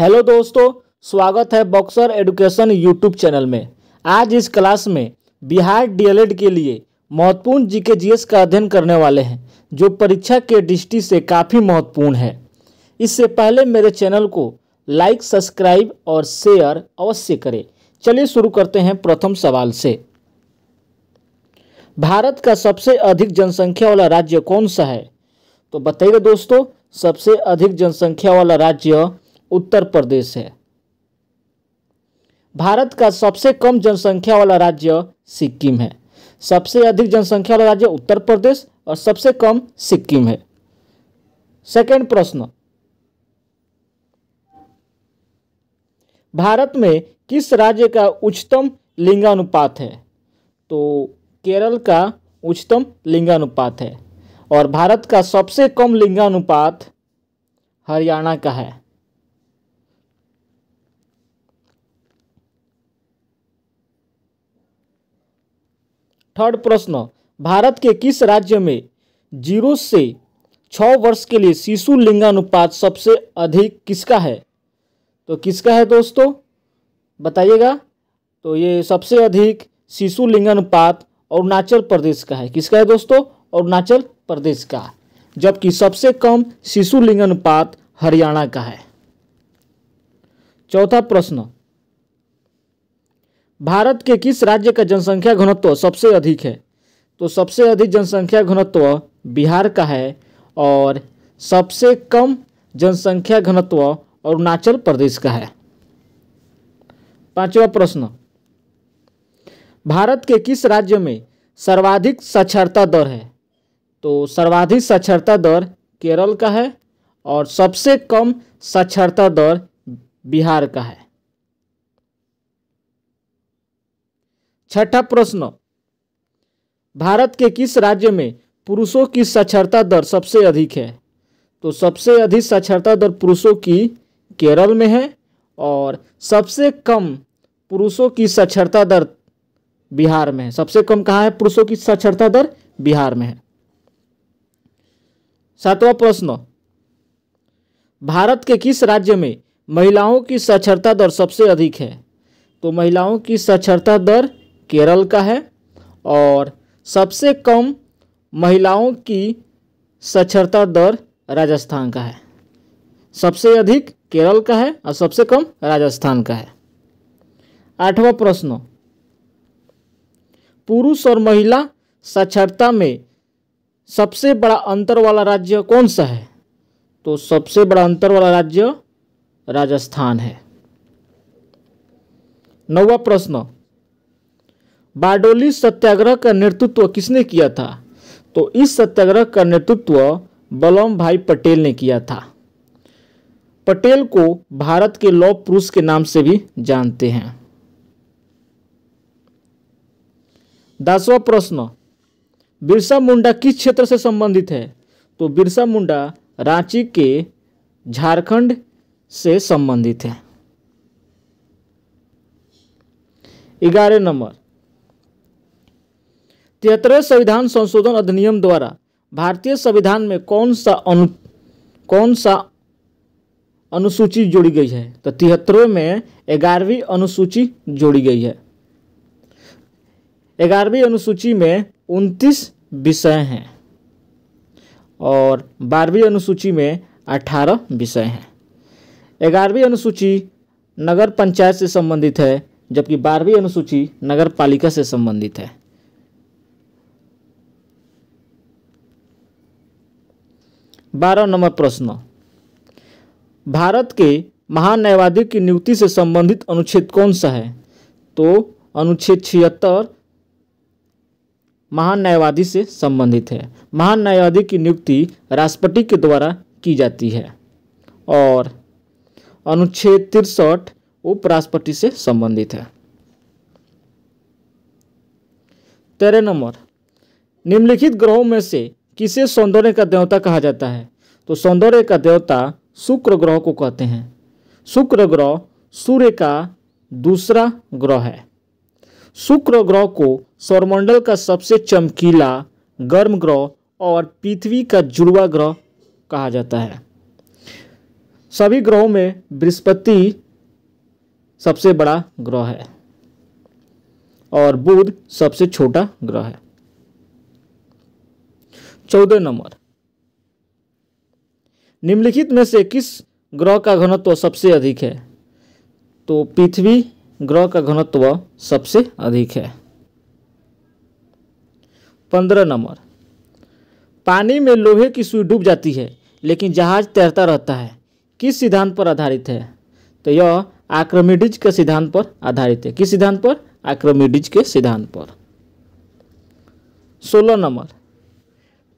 hello दोस्तों स्वागत है बॉक्सर एडुकेशन यूट्यूब चैनल में आज इस क्लास में बिहार डीएलएड के लिए महत्वपूर्ण जीके जीएस का अध्ययन करने वाले हैं जो परीक्षा के दृष्टि से काफ़ी महत्वपूर्ण है इससे पहले मेरे चैनल को लाइक सब्सक्राइब और शेयर अवश्य करें चलिए शुरू करते हैं प्रथम सवाल से भारत का सबसे अधिक जनसंख्या वाला राज्य कौन सा है तो बताइएगा दोस्तों सबसे अधिक जनसंख्या वाला राज्य उत्तर प्रदेश है भारत का सबसे कम जनसंख्या वाला राज्य सिक्किम है सबसे अधिक जनसंख्या वाला राज्य उत्तर प्रदेश और सबसे कम सिक्किम है सेकंड प्रश्न भारत में किस राज्य का उच्चतम लिंगानुपात है तो केरल का उच्चतम लिंगानुपात है और भारत का सबसे कम लिंगानुपात हरियाणा का है थर्ड प्रश्न भारत के किस राज्य में जीरो से छ वर्ष के लिए शिशु लिंगानुपात सबसे अधिक किसका है तो किसका है दोस्तों बताइएगा तो ये सबसे अधिक शिशु लिंगानुपात अरुणाचल प्रदेश का है किसका है दोस्तों अरुणाचल प्रदेश का जबकि सबसे कम शिशु लिंगानुपात हरियाणा का है चौथा प्रश्न भारत के किस राज्य का जनसंख्या घनत्व सबसे अधिक है तो सबसे अधिक जनसंख्या घनत्व बिहार का है और सबसे कम जनसंख्या घनत्व अरुणाचल प्रदेश का है पांचवा प्रश्न भारत के किस राज्य में सर्वाधिक साक्षरता दर है तो सर्वाधिक साक्षरता दर केरल का है और सबसे कम साक्षरता दर बिहार का है छठा प्रश्न भारत के किस राज्य में पुरुषों की साक्षरता दर सबसे अधिक है तो सबसे अधिक साक्षरता दर पुरुषों की केरल में है और सबसे कम पुरुषों की साक्षरता दर बिहार में है सबसे कम कहाँ है पुरुषों की साक्षरता दर बिहार में है सातवां प्रश्न भारत के किस राज्य में महिलाओं की साक्षरता दर सबसे अधिक है तो महिलाओं की साक्षरता दर केरल का है और सबसे कम महिलाओं की साक्षरता दर राजस्थान का है सबसे अधिक केरल का है और सबसे कम राजस्थान का है आठवां प्रश्न पुरुष और महिला साक्षरता में सबसे बड़ा अंतर वाला राज्य कौन सा है तो सबसे बड़ा अंतर वाला राज्य राजस्थान है नौवा प्रश्न बारडोली सत्याग्रह का नेतृत्व किसने किया था तो इस सत्याग्रह का नेतृत्व बलम भाई पटेल ने किया था पटेल को भारत के लौ पुरुष के नाम से भी जानते हैं दसवा प्रश्न बिरसा मुंडा किस क्षेत्र से संबंधित है तो बिरसा मुंडा रांची के झारखंड से संबंधित है ग्यारह नंबर तिहत्तरवें संविधान संशोधन अधिनियम द्वारा भारतीय संविधान में कौन सा अनु कौन सा अनुसूची जोड़ी गई है तो तिहत्तरवें में ग्यारहवीं अनुसूची जोड़ी गई है ग्यारहवीं अनुसूची में उनतीस विषय हैं और बारहवीं अनुसूची में अठारह विषय हैं ग्यारहवीं अनुसूची नगर पंचायत से संबंधित है जबकि बारहवीं अनुसूची नगर पालिका से संबंधित है बारह नंबर प्रश्न भारत के महान्यायवादी की नियुक्ति से संबंधित अनुच्छेद कौन सा है तो अनुच्छेद छिहत्तर महान न्यायवादी से संबंधित है महान न्यायवादी की नियुक्ति राष्ट्रपति के द्वारा की जाती है और अनुच्छेद तिरसठ उपराष्ट्रपति से संबंधित है तेरह नंबर निम्नलिखित ग्रहों में से किसे सौंदर्य का देवता कहा जाता है तो सौंदर्य का देवता शुक्र ग्रह को कहते हैं शुक्र ग्रह सूर्य का दूसरा ग्रह है शुक्र ग्रह को सौरमंडल का सबसे चमकीला गर्म ग्रह और पृथ्वी का जुड़वा ग्रह कहा जाता है सभी ग्रहों में बृहस्पति सबसे बड़ा ग्रह है और बुध सबसे छोटा ग्रह है चौदह नंबर निम्नलिखित में से किस ग्रह का घनत्व सबसे अधिक है तो पृथ्वी ग्रह का घनत्व सबसे अधिक है पंद्रह नंबर पानी में लोहे की सुई डूब जाती है लेकिन जहाज तैरता रहता है किस सिद्धांत पर आधारित है तो यह आक्रमिडिज के सिद्धांत पर आधारित है किस सिद्धांत पर आक्रमिडिज के सिद्धांत पर सोलह नंबर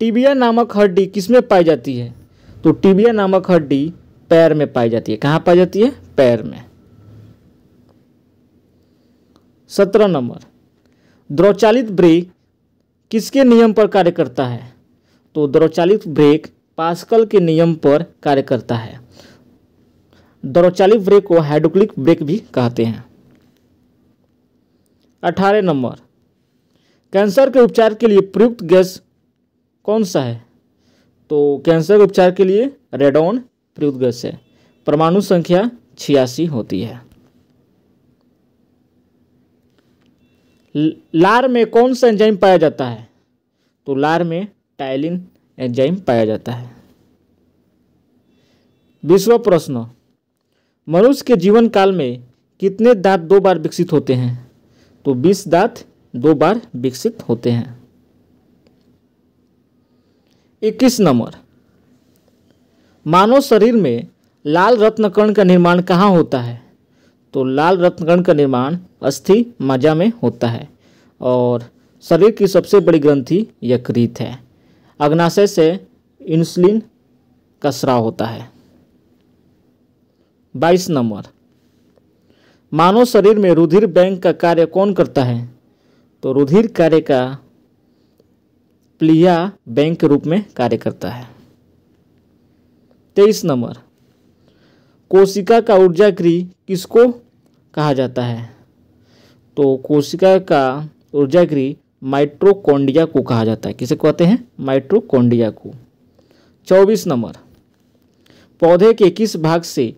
टिबिया नामक हड्डी किस में पाई जाती है तो टिबिया नामक हड्डी पैर में पाई जाती है कहाँ पाई जाती है पैर में सत्रह नंबर द्रौचालित ब्रेक किसके नियम पर कार्य करता है तो द्रौचालित ब्रेक पास्कल के नियम पर कार्य करता है द्रौचालित ब्रेक को हाइड्रोक्लिक ब्रेक भी कहते हैं अठारह नंबर कैंसर के उपचार के लिए प्रयुक्त गैस कौन सा है तो कैंसर उपचार के लिए रेडोन प्रयुक्त है परमाणु संख्या छियासी होती है लार में कौन सा एंजाइम पाया जाता है तो लार में टाइलिन एंजाइम पाया जाता है बीसवा प्रश्न मनुष्य के जीवन काल में कितने दांत दो बार विकसित होते हैं तो बीस दांत दो बार विकसित होते हैं इक्कीस नंबर मानव शरीर में लाल रत्नकर्ण का निर्माण कहाँ होता है तो लाल रत्नकर्ण का निर्माण अस्थि मजा में होता है और शरीर की सबसे बड़ी ग्रंथि यकृत है अग्नाशय से इंसुलिन का स्राव होता है बाईस नंबर मानव शरीर में रुधिर बैंक का कार्य कौन करता है तो रुधिर कार्य का प्लिया बैंक के रूप में कार्य करता है तेईस नंबर कोशिका का ऊर्जा क्री किसको कहा जाता है तो कोशिका का ऊर्जा क्री माइट्रोकोंडिया को कहा जाता है किसे कहते हैं माइट्रोकोंडिया को चौबीस नंबर पौधे के किस भाग से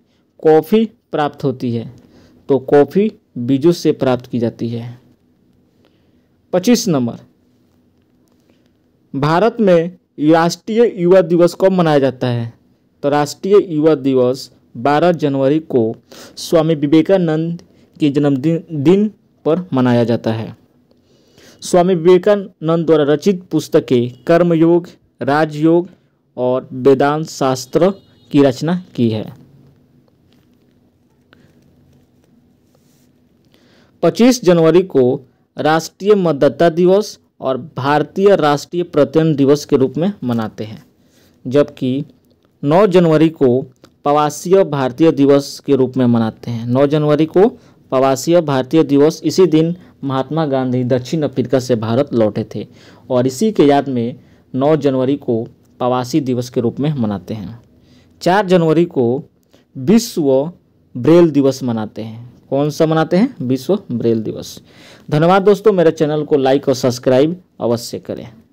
कॉफ़ी प्राप्त होती है तो कॉफ़ी बीजों से प्राप्त की जाती है पच्चीस नंबर भारत में राष्ट्रीय युवा दिवस कब मनाया जाता है तो राष्ट्रीय युवा दिवस 12 जनवरी को स्वामी विवेकानंद के जन्मदिन दिन पर मनाया जाता है स्वामी विवेकानंद द्वारा रचित पुस्तकें कर्मयोग राजयोग और वेदांत शास्त्र की रचना की है 25 जनवरी को राष्ट्रीय मतदाता दिवस और भारतीय राष्ट्रीय प्रत्ययन दिवस के रूप में मनाते हैं जबकि 9 जनवरी को प्रवासीय भारतीय दिवस के रूप में मनाते हैं 9 जनवरी को प्रवासीय भारतीय दिवस इसी दिन महात्मा गांधी दक्षिण अफ्रीका से भारत लौटे थे और इसी के याद में नौ जनवरी को प्रवासी दिवस के रूप में मनाते हैं चार जनवरी को विश्व ब्रेल दिवस मनाते हैं कौन सा मनाते हैं विश्व ब्रेल दिवस धन्यवाद दोस्तों मेरे चैनल को लाइक और सब्सक्राइब अवश्य करें